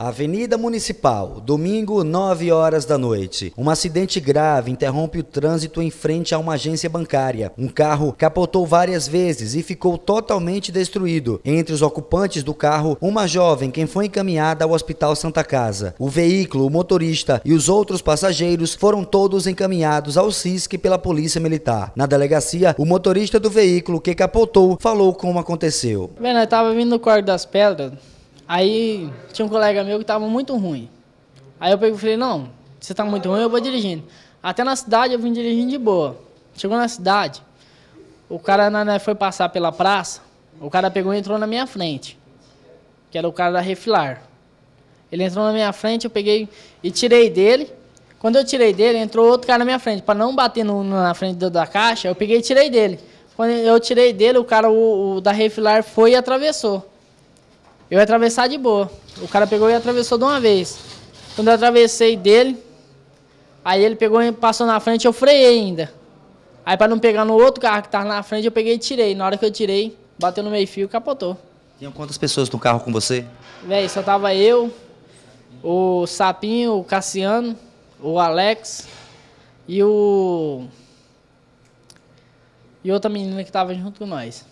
Avenida Municipal, domingo, 9 horas da noite. Um acidente grave interrompe o trânsito em frente a uma agência bancária. Um carro capotou várias vezes e ficou totalmente destruído. Entre os ocupantes do carro, uma jovem quem foi encaminhada ao Hospital Santa Casa. O veículo, o motorista e os outros passageiros foram todos encaminhados ao SISC pela Polícia Militar. Na delegacia, o motorista do veículo que capotou falou como aconteceu. Bem, eu estava vindo no Corte das Pedras Aí tinha um colega meu que estava muito ruim. Aí eu peguei e falei, não, você está muito ruim, eu vou dirigindo. Até na cidade eu vim dirigindo de boa. Chegou na cidade, o cara né, foi passar pela praça, o cara pegou e entrou na minha frente. Que era o cara da Refilar. Ele entrou na minha frente, eu peguei e tirei dele. Quando eu tirei dele, entrou outro cara na minha frente. Para não bater no, na frente do, da caixa, eu peguei e tirei dele. Quando eu tirei dele, o cara o, o da Refilar foi e atravessou. Eu ia atravessar de boa. O cara pegou e atravessou de uma vez. Quando eu atravessei dele, aí ele pegou e passou na frente, eu freiei ainda. Aí para não pegar no outro carro que tava na frente, eu peguei e tirei. Na hora que eu tirei, bateu no meio-fio e capotou. Tinham quantas pessoas no carro com você? Véi, só tava eu, o Sapinho, o Cassiano, o Alex e o. E outra menina que tava junto com nós.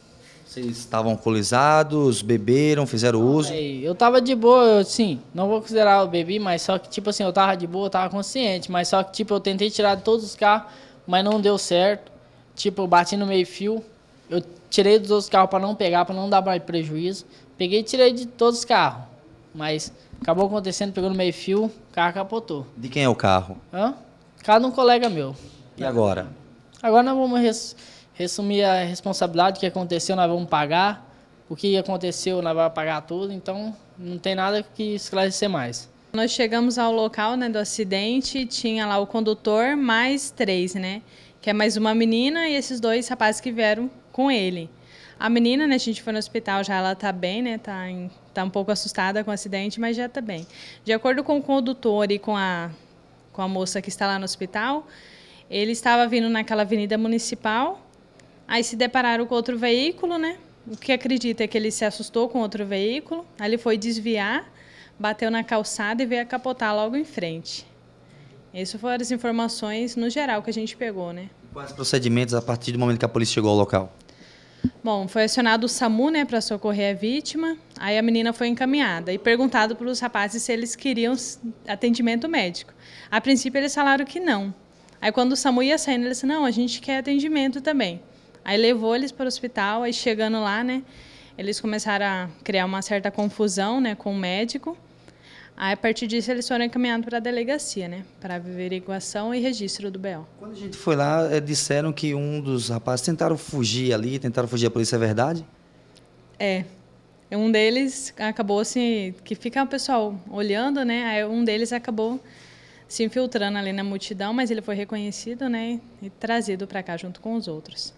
Vocês estavam alcoolizados, beberam, fizeram uso? Eu tava de boa, eu, sim, não vou considerar eu bebi, mas só que, tipo assim, eu tava de boa, eu tava consciente, mas só que, tipo, eu tentei tirar todos os carros, mas não deu certo. Tipo, eu bati no meio-fio, eu tirei dos outros carros para não pegar, para não dar mais prejuízo. Peguei e tirei de todos os carros, mas acabou acontecendo, pegou no meio-fio, o carro capotou. De quem é o carro? Hã? Carro de um colega meu. E agora? Agora nós vamos resumir a responsabilidade, que aconteceu nós vamos pagar, o que aconteceu nós vamos pagar tudo, então não tem nada que esclarecer mais. Nós chegamos ao local né, do acidente, tinha lá o condutor mais três, né? Que é mais uma menina e esses dois rapazes que vieram com ele. A menina, né, a gente foi no hospital já, ela tá bem, né? Tá, em, tá um pouco assustada com o acidente, mas já tá bem. De acordo com o condutor e com a, com a moça que está lá no hospital, ele estava vindo naquela avenida municipal Aí se depararam com outro veículo, né? O que acredita é que ele se assustou com outro veículo. Aí ele foi desviar, bateu na calçada e veio a capotar logo em frente. Essas foram as informações no geral que a gente pegou, né? Quais procedimentos a partir do momento que a polícia chegou ao local? Bom, foi acionado o SAMU, né, para socorrer a vítima. Aí a menina foi encaminhada e perguntado pelos rapazes se eles queriam atendimento médico. A princípio eles falaram que não. Aí quando o SAMU ia saindo, eles disseram: "Não, a gente quer atendimento também". Aí levou eles para o hospital, aí chegando lá, né, eles começaram a criar uma certa confusão, né, com o médico. Aí, a partir disso, eles foram encaminhados para a delegacia, né? Para averiguação e registro do BO. Quando a gente foi lá, é, disseram que um dos rapazes tentaram fugir ali, tentaram fugir da polícia, é verdade? É. Um deles acabou assim, que fica o pessoal olhando, né? Aí um deles acabou se infiltrando ali na multidão, mas ele foi reconhecido, né? E trazido para cá junto com os outros.